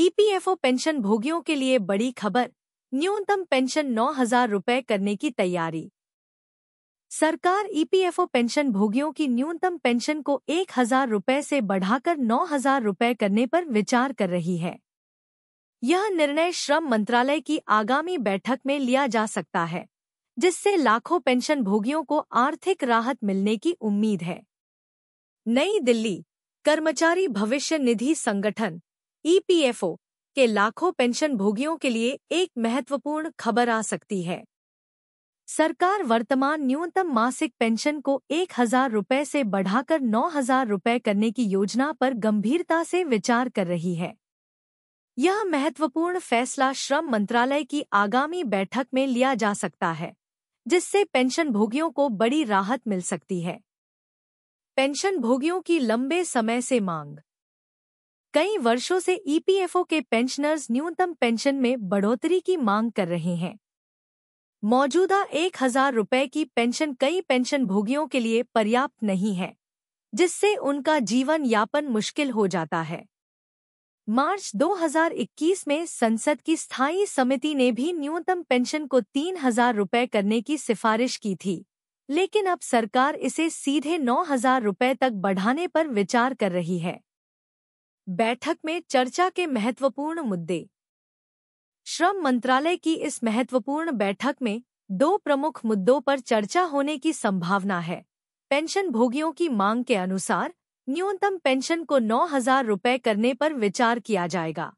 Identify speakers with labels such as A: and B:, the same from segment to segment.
A: EPFO e pension भोगियों के लिए बड़ी खबर न्यूनतम पेंशन नौ हजार रुपये करने की तैयारी सरकार ईपीएफओ e पेंशन भोगियों की न्यूनतम पेंशन को एक हजार रुपये से बढ़ाकर नौ हजार रुपये करने पर विचार कर रही है यह निर्णय श्रम मंत्रालय की आगामी बैठक में लिया जा सकता है जिससे लाखों पेंशन भोगियों को आर्थिक राहत मिलने की उम्मीद है नई दिल्ली कर्मचारी भविष्य निधि संगठन ईपीएफओ e के लाखों पेंशन भोगियों के लिए एक महत्वपूर्ण खबर आ सकती है सरकार वर्तमान न्यूनतम मासिक पेंशन को एक हजार रुपये से बढ़ाकर नौ हजार रुपये करने की योजना पर गंभीरता से विचार कर रही है यह महत्वपूर्ण फैसला श्रम मंत्रालय की आगामी बैठक में लिया जा सकता है जिससे पेंशन भोगियों को बड़ी राहत मिल सकती है पेंशन भोगियों की लंबे समय से मांग कई वर्षों से ईपीएफओ e के पेंशनर्स न्यूनतम पेंशन में बढ़ोतरी की मांग कर रहे हैं मौजूदा एक हजार रुपये की पेंशन कई पेंशन भोगियों के लिए पर्याप्त नहीं है जिससे उनका जीवन यापन मुश्किल हो जाता है मार्च 2021 में संसद की स्थायी समिति ने भी न्यूनतम पेंशन को तीन हजार रुपये करने की सिफारिश की थी लेकिन अब सरकार इसे सीधे नौ हजार रुपये तक बढ़ाने पर विचार कर रही है बैठक में चर्चा के महत्वपूर्ण मुद्दे श्रम मंत्रालय की इस महत्वपूर्ण बैठक में दो प्रमुख मुद्दों पर चर्चा होने की संभावना है पेंशन भोगियों की मांग के अनुसार न्यूनतम पेंशन को नौ हजार रुपये करने पर विचार किया जाएगा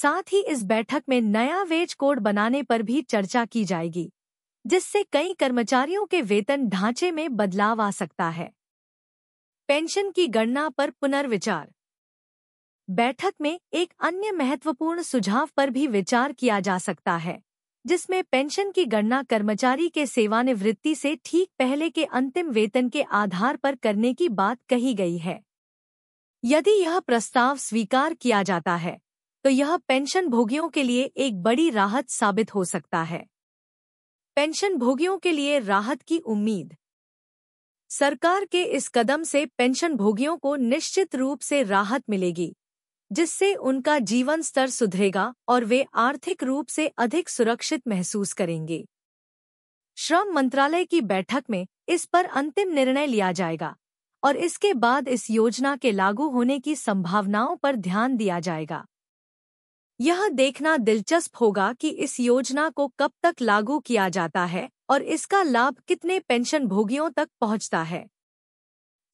A: साथ ही इस बैठक में नया वेज कोड बनाने पर भी चर्चा की जाएगी जिससे कई कर्मचारियों के वेतन ढांचे में बदलाव आ सकता है पेंशन की गणना पर पुनर्विचार बैठक में एक अन्य महत्वपूर्ण सुझाव पर भी विचार किया जा सकता है जिसमें पेंशन की गणना कर्मचारी के सेवानिवृत्ति से ठीक पहले के अंतिम वेतन के आधार पर करने की बात कही गई है यदि यह प्रस्ताव स्वीकार किया जाता है तो यह पेंशन भोगियों के लिए एक बड़ी राहत साबित हो सकता है पेंशन भोगियों के लिए राहत की उम्मीद सरकार के इस कदम से पेंशन भोगियों को निश्चित रूप से राहत मिलेगी जिससे उनका जीवन स्तर सुधरेगा और वे आर्थिक रूप से अधिक सुरक्षित महसूस करेंगे श्रम मंत्रालय की बैठक में इस पर अंतिम निर्णय लिया जाएगा और इसके बाद इस योजना के लागू होने की संभावनाओं पर ध्यान दिया जाएगा यह देखना दिलचस्प होगा कि इस योजना को कब तक लागू किया जाता है और इसका लाभ कितने पेंशनभोगियों तक पहुंचता है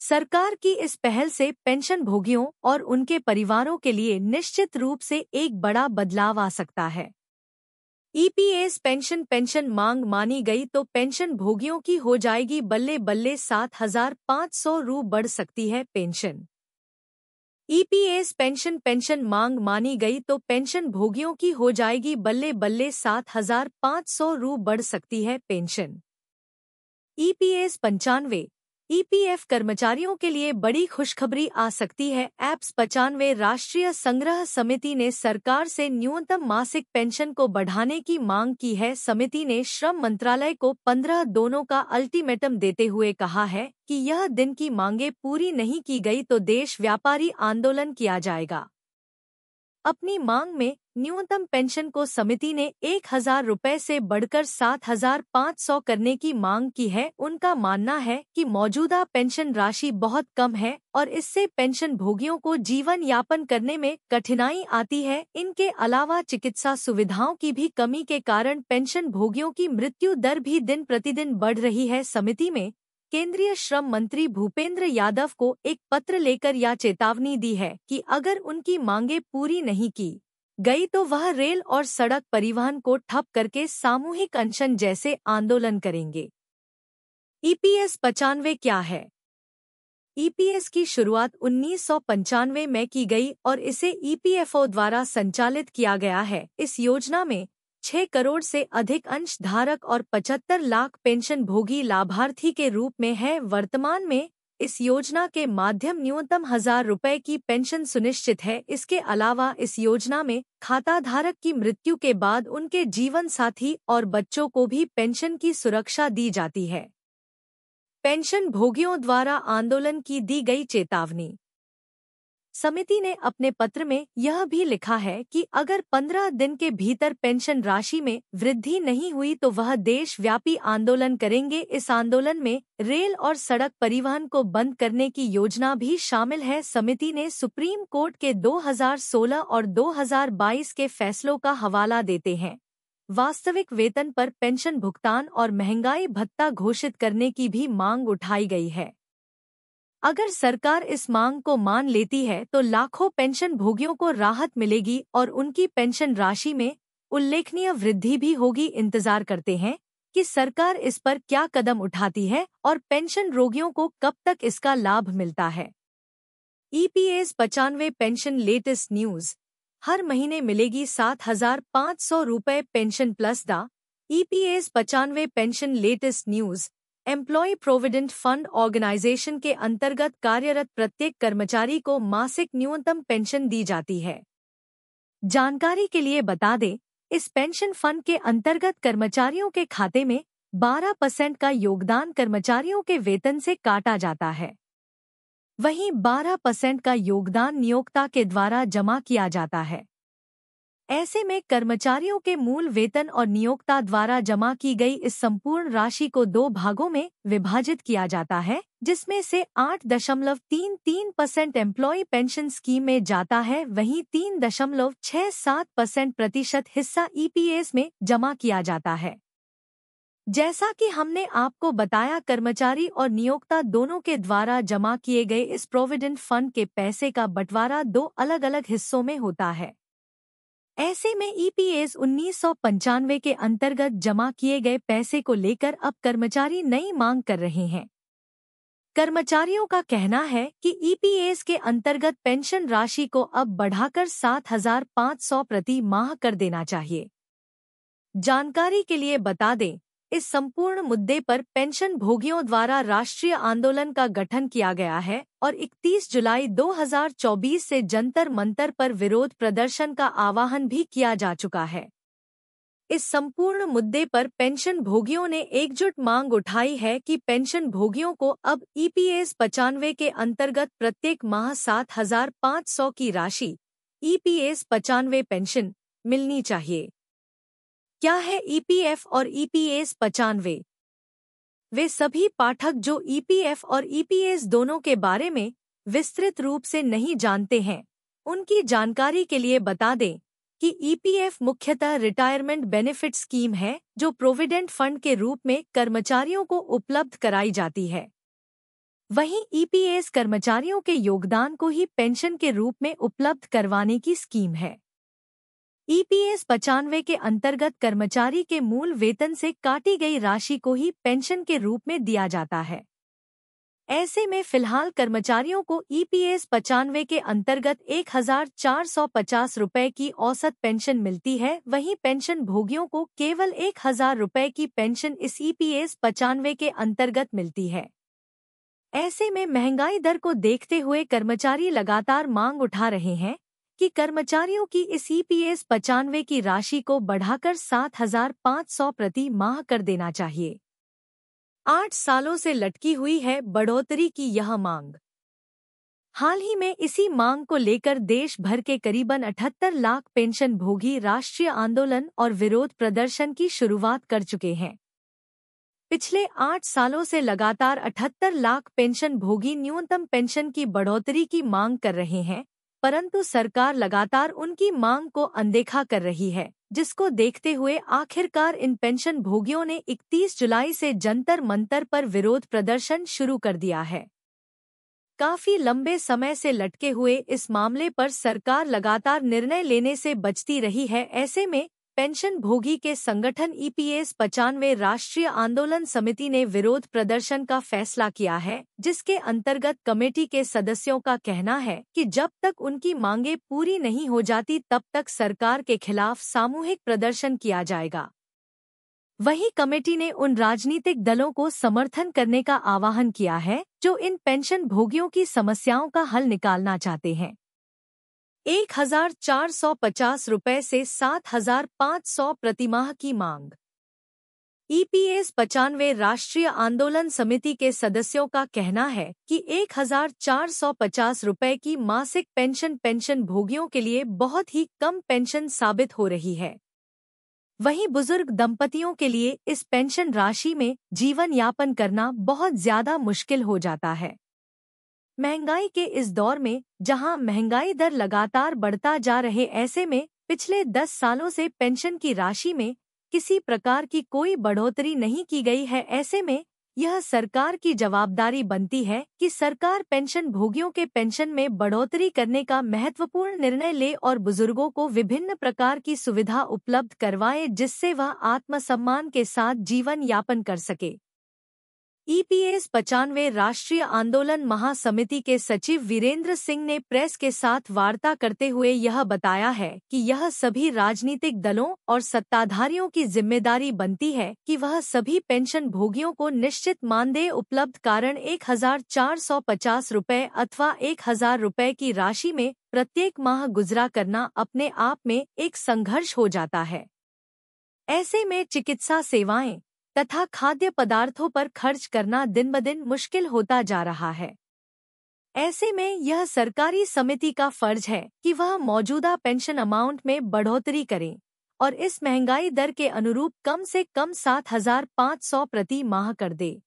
A: सरकार की इस पहल से पेंशन भोगियों और उनके परिवारों के लिए निश्चित रूप से एक बड़ा बदलाव आ सकता है ईपीएस पेंशन पेंशन मांग मानी गई तो पेंशन भोगियों की हो जाएगी बल्ले बल्ले सात हजार पाँच सौ रू बढ़ सकती है पेंशन ईपीएस पेंशन पेंशन मांग मानी गई तो पेंशन भोगियों की हो जाएगी बल्ले बल्ले सात हजार पाँच सौ रू बढ़ सकती है पेंशन ईपीएस पंचानवे ईपीएफ कर्मचारियों के लिए बड़ी खुशखबरी आ सकती है एप्स पचानवे राष्ट्रीय संग्रह समिति ने सरकार से न्यूनतम मासिक पेंशन को बढ़ाने की मांग की है समिति ने श्रम मंत्रालय को पंद्रह दोनों का अल्टीमेटम देते हुए कहा है कि यह दिन की मांगे पूरी नहीं की गई तो देश व्यापारी आंदोलन किया जाएगा अपनी मांग में न्यूनतम पेंशन को समिति ने एक हजार रूपए ऐसी बढ़कर सात हजार पाँच सौ करने की मांग की है उनका मानना है कि मौजूदा पेंशन राशि बहुत कम है और इससे पेंशन भोगियों को जीवन यापन करने में कठिनाई आती है इनके अलावा चिकित्सा सुविधाओं की भी कमी के कारण पेंशन भोगियों की मृत्यु दर भी दिन प्रतिदिन बढ़ रही है समिति में केंद्रीय श्रम मंत्री भूपेंद्र यादव को एक पत्र लेकर यह चेतावनी दी है कि अगर उनकी मांगे पूरी नहीं की गई तो वह रेल और सड़क परिवहन को ठप करके सामूहिक अनशन जैसे आंदोलन करेंगे ईपीएस e पचानवे क्या है ईपीएस e की शुरुआत उन्नीस में की गई और इसे ईपीएफओ e द्वारा संचालित किया गया है इस योजना में 6 करोड़ से अधिक अंशधारक और 75 लाख पेंशन भोगी लाभार्थी के रूप में है वर्तमान में इस योजना के माध्यम न्यूनतम हजार रुपए की पेंशन सुनिश्चित है इसके अलावा इस योजना में खाता धारक की मृत्यु के बाद उनके जीवन साथी और बच्चों को भी पेंशन की सुरक्षा दी जाती है पेंशन भोगियों द्वारा आंदोलन की दी गई चेतावनी समिति ने अपने पत्र में यह भी लिखा है कि अगर 15 दिन के भीतर पेंशन राशि में वृद्धि नहीं हुई तो वह देशव्यापी आंदोलन करेंगे इस आंदोलन में रेल और सड़क परिवहन को बंद करने की योजना भी शामिल है समिति ने सुप्रीम कोर्ट के 2016 और 2022 के फैसलों का हवाला देते हैं वास्तविक वेतन पर पेंशन भुगतान और महंगाई भत्ता घोषित करने की भी मांग उठाई गई है अगर सरकार इस मांग को मान लेती है तो लाखों पेंशन भोगियों को राहत मिलेगी और उनकी पेंशन राशि में उल्लेखनीय वृद्धि भी होगी इंतजार करते हैं कि सरकार इस पर क्या कदम उठाती है और पेंशन रोगियों को कब तक इसका लाभ मिलता है ईपीएस e पचानवे पेंशन लेटेस्ट न्यूज हर महीने मिलेगी सात हजार पाँच सौ रुपये pension plus the EPS e पचानवे pension latest news employ provident fund organisation के अंतर्गत कार्यरत प्रत्येक कर्मचारी को मासिक न्यूनतम पेंशन दी जाती है जानकारी के लिए बता दें इस पेंशन फंड के अंतर्गत कर्मचारियों के खाते में 12 परसेंट का योगदान कर्मचारियों के वेतन से काटा जाता है वहीं 12 परसेंट का योगदान नियोक्ता के द्वारा जमा किया जाता है ऐसे में कर्मचारियों के मूल वेतन और नियोक्ता द्वारा जमा की गई इस संपूर्ण राशि को दो भागों में विभाजित किया जाता है जिसमें से 8.33 परसेंट एम्प्लॉय पेंशन स्कीम में जाता है वहीं 3.67 परसेंट प्रतिशत हिस्सा ईपीएस में जमा किया जाता है जैसा कि हमने आपको बताया कर्मचारी और नियोक्ता दोनों के द्वारा जमा किए गए इस प्रोविडेंट फंड के पैसे का बंटवारा दो अलग अलग हिस्सों में होता है ऐसे में ईपीएस e उन्नीस के अंतर्गत जमा किए गए पैसे को लेकर अब कर्मचारी नई मांग कर रहे हैं कर्मचारियों का कहना है कि ईपीएस e के अंतर्गत पेंशन राशि को अब बढ़ाकर 7,500 प्रति माह कर देना चाहिए जानकारी के लिए बता दें इस संपूर्ण मुद्दे पर पेंशन भोगियों द्वारा राष्ट्रीय आंदोलन का गठन किया गया है और 31 जुलाई 2024 से जंतर मंतर पर विरोध प्रदर्शन का आह्वान भी किया जा चुका है इस संपूर्ण मुद्दे पर पेंशन भोगियों ने एकजुट मांग उठाई है कि पेंशन भोगियों को अब ईपीएस पचानवे के अंतर्गत प्रत्येक माह सात हजार पाँच सौ की राशि ईपीएस पचानवे पेंशन मिलनी चाहिए क्या है ईपीएफ e और ईपीएस e पचानवे वे सभी पाठक जो ईपीएफ e और ईपीएस दोनों के बारे में विस्तृत रूप से नहीं जानते हैं उनकी जानकारी के लिए बता दें कि ईपीएफ मुख्यतः रिटायरमेंट बेनिफिट स्कीम है जो प्रोविडेंट फंड के रूप में कर्मचारियों को उपलब्ध कराई जाती है वहीं ईपीएस कर्मचारियों के योगदान को ही पेंशन के रूप में उपलब्ध करवाने की स्कीम है ईपीएस पचानवे के अंतर्गत कर्मचारी के मूल वेतन से काटी गई राशि को ही पेंशन के रूप में दिया जाता है ऐसे में फिलहाल कर्मचारियों को ईपीएस पचानवे के अंतर्गत एक हजार चार सौ पचास रुपए की औसत पेंशन मिलती है वहीं पेंशन भोगियों को केवल एक हजार रुपए की पेंशन इस ईपीएस पचानवे के अंतर्गत मिलती है ऐसे में महंगाई दर को देखते हुए कर्मचारी लगातार मांग उठा रहे हैं कि कर्मचारियों की इस ईपीएस e पचानवे की राशि को बढ़ाकर सात हजार पाँच सौ प्रति माह कर देना चाहिए आठ सालों से लटकी हुई है बढ़ोतरी की यह मांग हाल ही में इसी मांग को लेकर देश भर के करीबन 78 लाख पेंशन भोगी राष्ट्रीय आंदोलन और विरोध प्रदर्शन की शुरुआत कर चुके हैं पिछले आठ सालों से लगातार 78 लाख पेंशन भोगी न्यूनतम पेंशन की बढ़ोतरी की मांग कर रहे हैं परंतु सरकार लगातार उनकी मांग को अनदेखा कर रही है जिसको देखते हुए आखिरकार इन पेंशन भोगियों ने 31 जुलाई से जंतर मंतर पर विरोध प्रदर्शन शुरू कर दिया है काफी लंबे समय से लटके हुए इस मामले पर सरकार लगातार निर्णय लेने से बचती रही है ऐसे में पेंशन भोगी के संगठन ईपीएस e पचानवे राष्ट्रीय आंदोलन समिति ने विरोध प्रदर्शन का फैसला किया है जिसके अंतर्गत कमेटी के सदस्यों का कहना है कि जब तक उनकी मांगे पूरी नहीं हो जाती तब तक सरकार के खिलाफ सामूहिक प्रदर्शन किया जाएगा वहीं कमेटी ने उन राजनीतिक दलों को समर्थन करने का आह्वान किया है जो इन पेंशन भोगियों की समस्याओं का हल निकालना चाहते हैं एक हजार चार सौ पचास रुपये से सात हजार पाँच सौ प्रतिमाह की मांग ईपीएस पचानवे राष्ट्रीय आंदोलन समिति के सदस्यों का कहना है कि एक हजार चार सौ पचास रुपये की मासिक पेंशन पेंशन भोगियों के लिए बहुत ही कम पेंशन साबित हो रही है वहीं बुजुर्ग दंपतियों के लिए इस पेंशन राशि में जीवन यापन करना बहुत ज्यादा मुश्किल हो जाता है महंगाई के इस दौर में जहां महंगाई दर लगातार बढ़ता जा रहे ऐसे में पिछले दस सालों से पेंशन की राशि में किसी प्रकार की कोई बढ़ोतरी नहीं की गई है ऐसे में यह सरकार की जवाबदारी बनती है कि सरकार पेंशन भोगियों के पेंशन में बढ़ोतरी करने का महत्वपूर्ण निर्णय ले और बुजुर्गों को विभिन्न प्रकार की सुविधा उपलब्ध करवाए जिससे वह आत्मसम्मान के साथ जीवन यापन कर सके ईपीएस e पचानवे राष्ट्रीय आंदोलन महासमिति के सचिव वीरेंद्र सिंह ने प्रेस के साथ वार्ता करते हुए यह बताया है कि यह सभी राजनीतिक दलों और सत्ताधारियों की जिम्मेदारी बनती है कि वह सभी पेंशन भोगियों को निश्चित मानदेय उपलब्ध कारण एक हजार चार सौ पचास रूपए अथवा एक हजार रूपए की राशि में प्रत्येक माह गुजरा करना अपने आप में एक संघर्ष हो जाता है ऐसे में चिकित्सा सेवाएं तथा खाद्य पदार्थों पर खर्च करना दिन ब दिन मुश्किल होता जा रहा है ऐसे में यह सरकारी समिति का फर्ज है कि वह मौजूदा पेंशन अमाउंट में बढ़ोतरी करें और इस महंगाई दर के अनुरूप कम से कम सात हजार पाँच सौ प्रति माह कर दे